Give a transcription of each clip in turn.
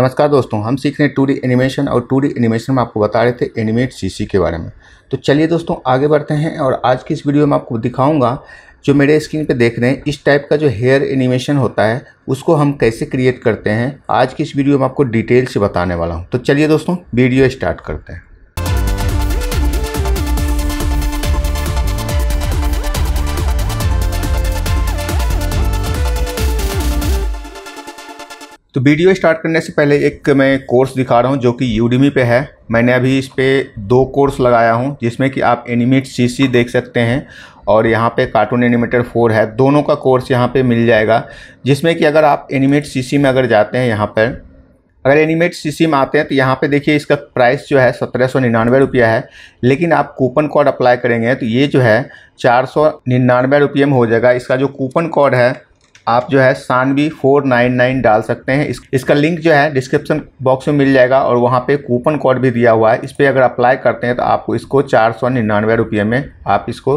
नमस्कार दोस्तों हम सीख रहे हैं टू डी एनिमेशन और टू डी एनिमेशन में आपको बता रहे थे एनिमेट सीसी के बारे में तो चलिए दोस्तों आगे बढ़ते हैं और आज की इस वीडियो में आपको दिखाऊंगा जो मेरे स्क्रीन पे देख रहे हैं इस टाइप का जो हेयर एनिमेशन होता है उसको हम कैसे क्रिएट करते हैं आज की इस वीडियो में आपको डिटेल से बताने वाला हूँ तो चलिए दोस्तों वीडियो स्टार्ट करते हैं तो वीडियो स्टार्ट करने से पहले एक मैं कोर्स दिखा रहा हूँ जो कि यूडीमी पे है मैंने अभी इस पर दो कोर्स लगाया हूँ जिसमें कि आप एनिमेट सीसी देख सकते हैं और यहाँ पे कार्टून एनिमेटर फोर है दोनों का कोर्स यहाँ पे मिल जाएगा जिसमें कि अगर आप एनिमेट सीसी में अगर जाते हैं यहाँ पर अगर एनिमेट सीसी में आते हैं तो यहाँ पे देखिए इसका प्राइस जो है सत्रह सौ निन्यानवे रुपया है लेकिन आप कूपन कोड अप्लाई करेंगे तो ये जो है चार सौ निन्यानवे रुपये में हो जाएगा इसका जो कूपन कोड है आप जो है सानवी फोर नाइन नाइन डाल सकते हैं इस, इसका लिंक जो है डिस्क्रिप्शन बॉक्स में मिल जाएगा और वहाँ पे कूपन कोड भी दिया हुआ है इस पर अगर अप्लाई करते हैं तो आपको इसको चार सौ निन्यानवे रुपये में आप इसको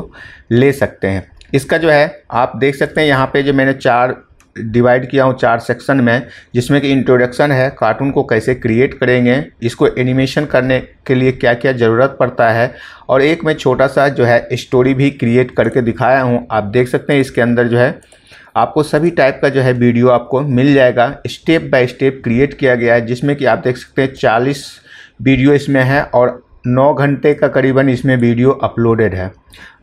ले सकते हैं इसका जो है आप देख सकते हैं यहाँ पे जो मैंने चार डिवाइड किया हूँ चार सेक्शन में जिसमें कि इंट्रोडक्शन है कार्टून को कैसे क्रिएट करेंगे इसको एनिमेशन करने के लिए क्या क्या ज़रूरत पड़ता है और एक मैं छोटा सा जो है स्टोरी भी क्रिएट करके दिखाया हूँ आप देख सकते हैं इसके अंदर जो है आपको सभी टाइप का जो है वीडियो आपको मिल जाएगा स्टेप बाय स्टेप क्रिएट किया गया है जिसमें कि आप देख सकते हैं चालीस वीडियो इसमें है और नौ घंटे का करीबन इसमें वीडियो अपलोडेड है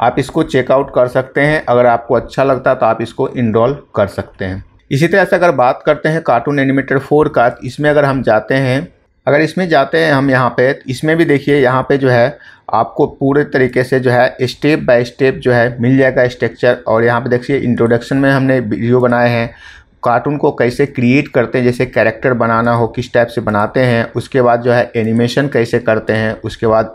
आप इसको चेकआउट कर सकते हैं अगर आपको अच्छा लगता तो आप इसको इनरोल कर सकते हैं इसी तरह से अगर बात करते हैं कार्टून एनिमेटर फोर का इसमें अगर हम जाते हैं अगर इसमें जाते हैं हम यहाँ पे तो इसमें भी देखिए यहाँ पे जो है आपको पूरे तरीके से जो है स्टेप बाय स्टेप जो है मिल जाएगा स्ट्रक्चर और यहाँ पे देखिए इंट्रोडक्शन में हमने वीडियो बनाए हैं कार्टून को कैसे क्रिएट करते हैं जैसे कैरेक्टर बनाना हो किस टाइप से बनाते हैं उसके बाद जो है एनिमेशन कैसे करते हैं उसके बाद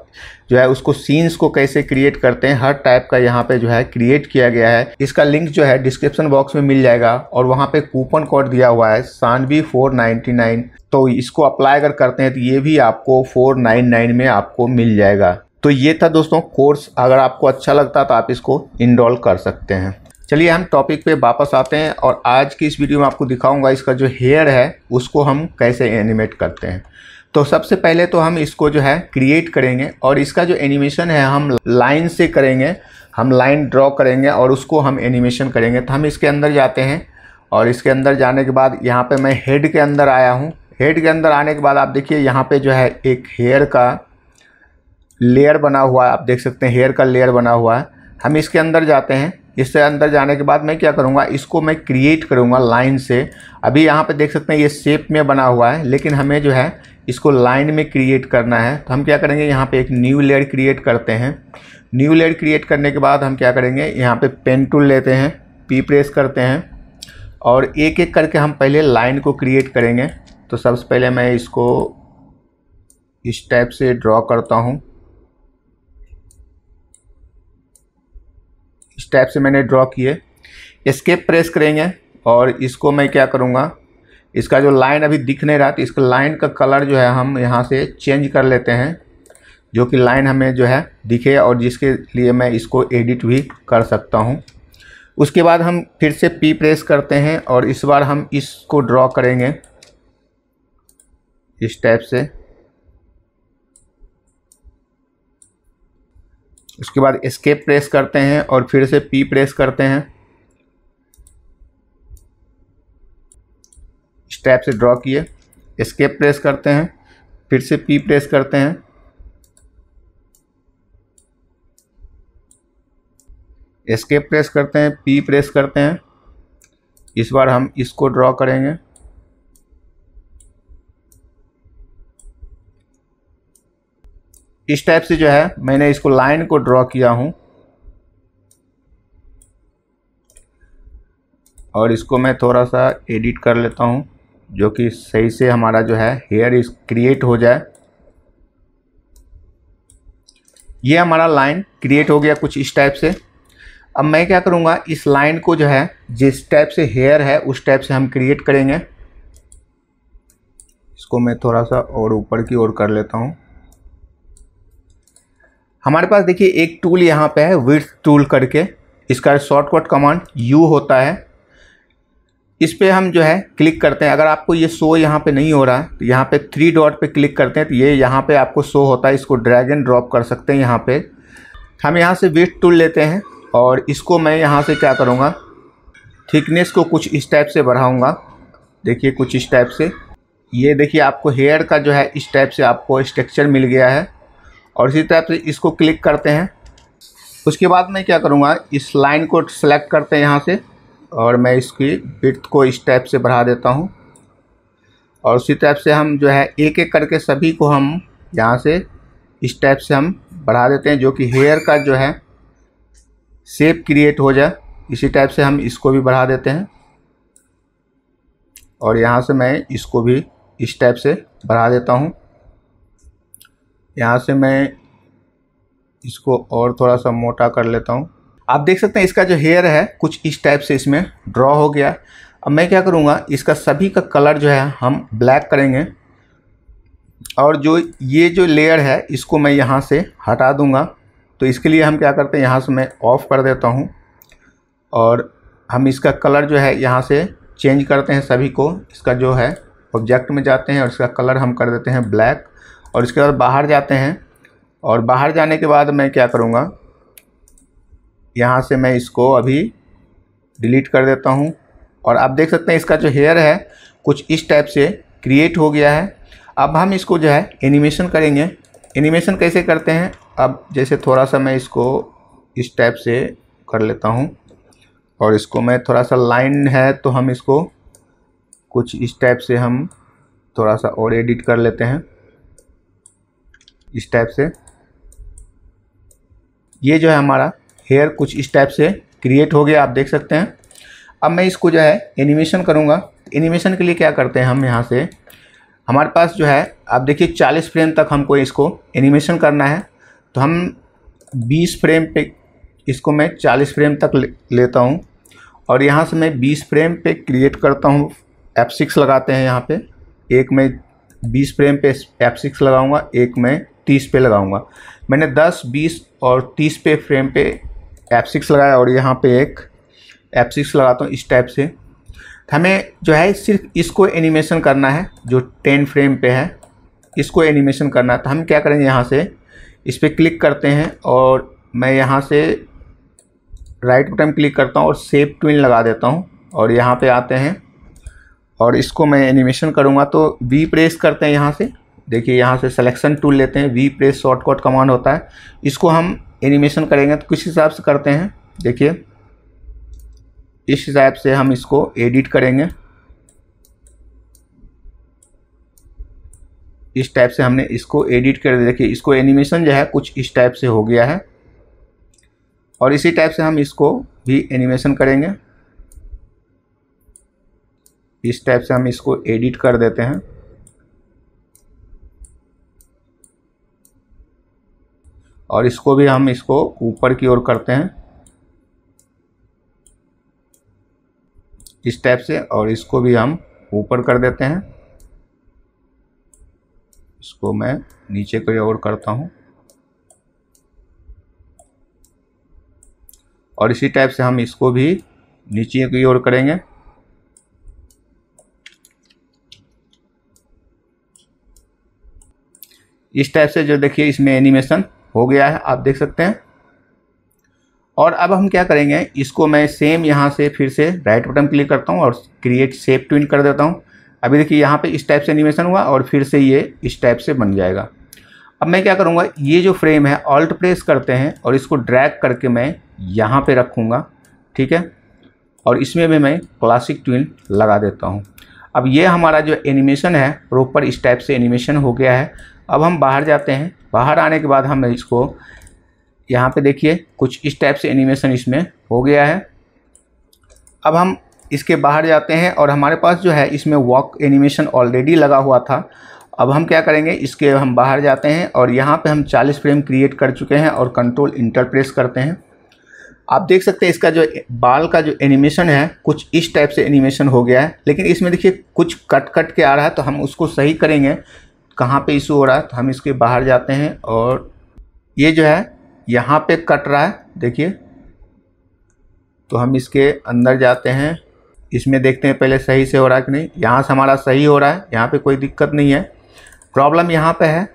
जो है उसको सीन्स को कैसे क्रिएट करते हैं हर टाइप का यहाँ पे जो है क्रिएट किया गया है इसका लिंक जो है डिस्क्रिप्शन बॉक्स में मिल जाएगा और वहाँ पे कूपन कोड दिया हुआ है सानवी फोर नाइन्टी नाइन तो इसको अप्लाई अगर करते हैं तो ये भी आपको फोर नाइन नाइन में आपको मिल जाएगा तो ये था दोस्तों कोर्स अगर आपको अच्छा लगता तो आप इसको इनरोल कर सकते हैं चलिए हम टॉपिक पे वापस आते हैं और आज की इस वीडियो में आपको दिखाऊंगा इसका जो हेयर है उसको हम कैसे एनिमेट करते हैं तो सबसे पहले तो हम इसको जो है क्रिएट करेंगे और इसका जो एनिमेशन है हम लाइन से करेंगे हम लाइन ड्रॉ करेंगे और उसको हम एनिमेशन करेंगे तो हम इसके अंदर जाते हैं और इसके अंदर जाने के बाद यहाँ पर मैं हेड के अंदर आया हूँ हेड के अंदर आने के बाद आप देखिए यहाँ पर जो है एक हेयर का लेयर बना हुआ है आप देख सकते हैं हेयर का लेयर बना हुआ है हम इसके अंदर जाते हैं इससे अंदर जाने के बाद मैं क्या करूँगा इसको मैं क्रिएट करूँगा लाइन से अभी यहाँ पर देख सकते हैं ये शेप में बना हुआ है लेकिन हमें जो है इसको लाइन में क्रिएट करना है तो हम क्या करेंगे यहाँ पे एक न्यू लेयर क्रिएट करते हैं न्यू लेयर क्रिएट करने के बाद हम क्या करेंगे यहाँ पे पेन टूल लेते हैं पी प्रेस करते हैं और एक एक करके हम पहले लाइन को क्रिएट करेंगे तो सबसे पहले मैं इसको इस टाइप से ड्रॉ करता हूँ टाइप से मैंने ड्रॉ किए एस्केप प्रेस करेंगे और इसको मैं क्या करूँगा इसका जो लाइन अभी दिख नहीं रहा तो इसका लाइन का कलर जो है हम यहाँ से चेंज कर लेते हैं जो कि लाइन हमें जो है दिखे और जिसके लिए मैं इसको एडिट भी कर सकता हूँ उसके बाद हम फिर से पी प्रेस करते हैं और इस बार हम इसको ड्रॉ करेंगे इस टाइप से उसके बाद एस्केप प्रेस करते हैं और फिर से पी प्रेस करते हैं स्टेप से ड्रॉ किए एस्केप प्रेस करते हैं फिर से पी प्रेस करते हैं एस्केप प्रेस करते हैं पी प्रेस करते हैं इस बार हम इसको ड्रॉ करेंगे इस टाइप से जो है मैंने इसको लाइन को ड्रॉ किया हूं और इसको मैं थोड़ा सा एडिट कर लेता हूं जो कि सही से हमारा जो है हेयर इस क्रिएट हो जाए ये हमारा लाइन क्रिएट हो गया कुछ इस टाइप से अब मैं क्या करूँगा इस लाइन को जो है जिस टाइप से हेयर है उस टाइप से हम क्रिएट करेंगे इसको मैं थोड़ा सा और ऊपर की ओर कर लेता हूँ हमारे पास देखिए एक टूल यहाँ पे है विथ टूल करके इसका शॉर्टकट कमांड यू होता है इस पर हम जो है क्लिक करते हैं अगर आपको ये शो यहाँ पे नहीं हो रहा है तो यहाँ पे थ्री डॉट पे क्लिक करते हैं तो ये यहाँ पे आपको शो होता है इसको ड्रैग एंड ड्रॉप कर सकते हैं यहाँ पे हम यहाँ से विथ टूल लेते हैं और इसको मैं यहाँ से क्या करूँगा थिकनेस को कुछ इस टाइप से बढ़ाऊँगा देखिए कुछ इस टाइप से ये देखिए आपको हेयर का जो है इस टाइप से आपको स्ट्रक्चर मिल गया है और इसी टाइप से इसको क्लिक करते हैं उसके बाद मैं क्या करूँगा इस लाइन को सेलेक्ट करते हैं यहाँ से और मैं इसकी बिथ को इस टाइप से बढ़ा देता हूँ और उसी टाइप से हम जो है एक एक करके सभी को हम यहाँ से इस टाइप से हम बढ़ा देते हैं जो कि हेयर का जो है शेप क्रिएट हो जाए इसी टाइप से हम इसको भी बढ़ा देते हैं और यहाँ से मैं इसको भी इस टाइप से बढ़ा देता हूँ यहाँ से मैं इसको और थोड़ा सा मोटा कर लेता हूँ आप देख सकते हैं इसका जो हेयर है कुछ इस टाइप से इसमें ड्रॉ हो गया अब मैं क्या करूँगा इसका सभी का कलर जो है हम ब्लैक करेंगे और जो ये जो लेयर है इसको मैं यहाँ से हटा दूँगा तो इसके लिए हम क्या करते हैं यहाँ से मैं ऑफ़ कर देता हूँ और हम इसका कलर जो है यहाँ से चेंज करते हैं सभी को इसका जो है ऑब्जेक्ट में जाते हैं और इसका कलर हम कर देते हैं ब्लैक और इसके बाद बाहर जाते हैं और बाहर जाने के बाद मैं क्या करूँगा यहाँ से मैं इसको अभी डिलीट कर देता हूँ और आप देख सकते हैं इसका जो हेयर है कुछ इस टाइप से क्रिएट हो गया है अब हम इसको जो है एनिमेशन करेंगे एनिमेशन कैसे करते हैं अब जैसे थोड़ा सा मैं इसको इस टाइप से कर लेता हूँ और इसको मैं थोड़ा सा लाइन है तो हम इसको कुछ इस टाइप से हम थोड़ा सा और एडिट कर लेते हैं इस टाइप से ये जो है हमारा हेयर कुछ इस टाइप से क्रिएट हो गया आप देख सकते हैं अब मैं इसको जो है एनिमेशन करूँगा एनिमेशन के लिए क्या करते हैं हम यहाँ से हमारे पास जो है आप देखिए चालीस फ्रेम तक हमको इसको एनिमेशन करना है तो हम बीस फ्रेम पे इसको मैं चालीस फ्रेम तक ले, लेता हूँ और यहाँ से मैं बीस फ्रेम पे क्रिएट करता हूँ एफ सिक्स लगाते हैं यहाँ पे एक में बीस फ्रेम पे एफ सिक्स लगाऊँगा एक में तीस पे लगाऊंगा मैंने दस बीस और तीस पे फ्रेम पे एप सिक्स लगाया और यहाँ पे एक एप सिक्स लगाता हूँ इस टाइप से हमें जो है सिर्फ इसको एनिमेशन करना है जो टेन फ्रेम पे है इसको एनिमेशन करना है तो हम क्या करेंगे यहाँ से इस पर क्लिक करते हैं और मैं यहाँ से राइट बटन क्लिक करता हूँ और सेव ट्विन लगा देता हूँ और यहाँ पर आते हैं और इसको मैं एनिमेशन करूँगा तो वी प्रेस करते हैं यहाँ से देखिए यहाँ से सिलेक्शन टूल लेते हैं वी प्रेस शॉर्टकट कमांड होता है इसको हम एनिमेशन करेंगे तो किस हिसाब से करते हैं देखिए इस हिसाब से हम इसको एडिट करेंगे इस टाइप से हमने इसको एडिट कर दिया देखिए इसको एनिमेशन जो है कुछ इस टाइप से हो गया है और इसी टाइप से हम इसको भी एनिमेशन करेंगे इस टाइप से हम इसको एडिट कर देते हैं और इसको भी हम इसको ऊपर की ओर करते हैं इस टाइप से और इसको भी हम ऊपर कर देते हैं इसको मैं नीचे की ओर करता हूं और इसी टाइप से हम इसको भी नीचे की ओर करेंगे इस टाइप से जो देखिए इसमें एनिमेशन हो गया है आप देख सकते हैं और अब हम क्या करेंगे इसको मैं सेम यहाँ से फिर से राइट बटन क्लिक करता हूँ और क्रिएट सेप ट्विन कर देता हूँ अभी देखिए यहाँ पे इस टाइप से एनिमेशन हुआ और फिर से ये इस टाइप से बन जाएगा अब मैं क्या करूँगा ये जो फ्रेम है ऑल्ट प्रेस करते हैं और इसको ड्रैग करके मैं यहाँ पर रखूँगा ठीक है और इसमें भी मैं क्लासिक ट्विन लगा देता हूँ अब ये हमारा जो एनिमेशन है प्रॉपर इस टाइप से एनिमेशन हो गया है अब हम बाहर जाते हैं बाहर आने के बाद हम इसको यहाँ पे देखिए कुछ इस टाइप से एनिमेशन इसमें हो गया है अब हम इसके बाहर जाते हैं और हमारे पास जो है इसमें वॉक एनिमेशन ऑलरेडी लगा हुआ था अब हम क्या करेंगे इसके हम बाहर जाते हैं और यहाँ पे हम 40 फ्रेम क्रिएट कर चुके हैं और कंट्रोल इंटरप्रेस करते हैं आप देख सकते हैं इसका जो बाल का जो एनिमेशन है कुछ इस टाइप से एनिमेशन हो गया है लेकिन इसमें देखिए कुछ कट कट के आ रहा है तो हम उसको सही करेंगे कहाँ पे इशू हो रहा है तो हम इसके बाहर जाते हैं और ये जो है यहाँ पे कट रहा है देखिए तो हम इसके अंदर जाते हैं इसमें देखते हैं पहले सही से हो रहा है कि नहीं यहाँ से हमारा सही हो रहा है यहाँ पे कोई दिक्कत नहीं है प्रॉब्लम यहाँ पे है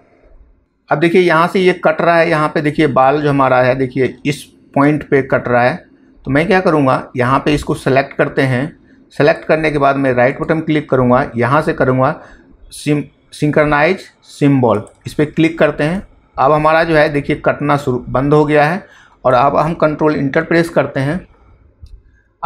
अब देखिए यहाँ से ये कट रहा है यहाँ पे देखिए बाल जो हमारा है देखिए इस पॉइंट पे कट रहा है तो मैं क्या करूँगा यहाँ पे इसको सेलेक्ट करते हैं सेलेक्ट करने के बाद मैं राइट बटन क्लिक करूँगा यहाँ से करूँगा सिम सिंक्रनाइज सिम्बॉल इस पर क्लिक करते हैं अब हमारा जो है देखिए कटना शुरू बंद हो गया है और अब हम कंट्रोल इंटर प्रेस करते हैं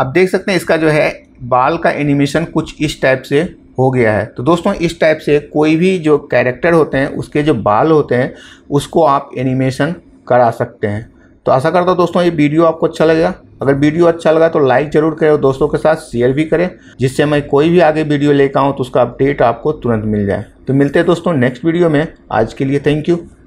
आप देख सकते हैं इसका जो है बाल का एनिमेशन कुछ इस टाइप से हो गया है तो दोस्तों इस टाइप से कोई भी जो कैरेक्टर होते हैं उसके जो बाल होते हैं उसको आप एनिमेशन करा सकते हैं तो आशा करता हूँ दोस्तों ये वीडियो आपको अच्छा लगेगा अगर वीडियो अच्छा लगा तो लाइक जरूर करें और दोस्तों के साथ शेयर भी करें जिससे मैं कोई भी आगे वीडियो लेकर आऊँ तो उसका अपडेट आपको तुरंत मिल जाए तो मिलते हैं दोस्तों नेक्स्ट वीडियो में आज के लिए थैंक यू